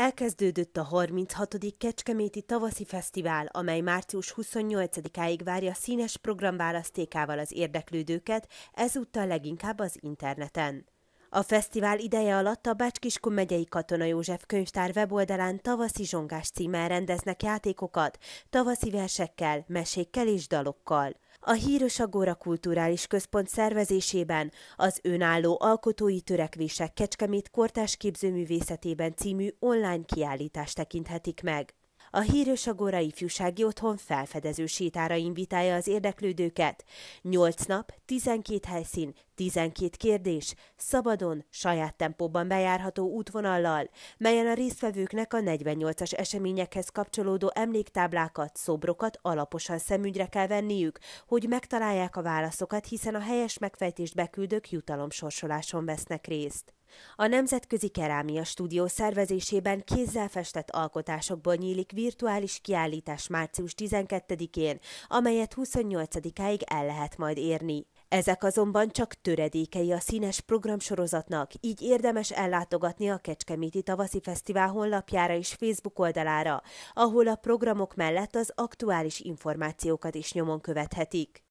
Elkezdődött a 36. Kecskeméti Tavaszi Fesztivál, amely március 28-áig várja színes programválasztékával az érdeklődőket, ezúttal leginkább az interneten. A fesztivál ideje alatt a Bácskiskun megyei Katona József könyvtár weboldalán tavaszi zsongás címmel rendeznek játékokat, tavaszi versekkel, mesékkel és dalokkal a híres Agora Kulturális Központ szervezésében az önálló alkotói törekvések Kecskemét kortás képzőművészetében című online kiállítást tekinthetik meg. A hírös agora ifjúsági otthon felfedező sétára invitálja az érdeklődőket. 8 nap, 12 helyszín, 12 kérdés, szabadon, saját tempóban bejárható útvonallal, melyen a résztvevőknek a 48-as eseményekhez kapcsolódó emléktáblákat, szobrokat alaposan szemügyre kell venniük, hogy megtalálják a válaszokat, hiszen a helyes megfejtést beküldők jutalomsorsoláson vesznek részt. A Nemzetközi Kerámia Stúdió szervezésében kézzel festett alkotásokból nyílik virtuális kiállítás március 12-én, amelyet 28-áig el lehet majd érni. Ezek azonban csak töredékei a színes programsorozatnak, így érdemes ellátogatni a Kecskeméti Tavaszi Fesztivál honlapjára és Facebook oldalára, ahol a programok mellett az aktuális információkat is nyomon követhetik.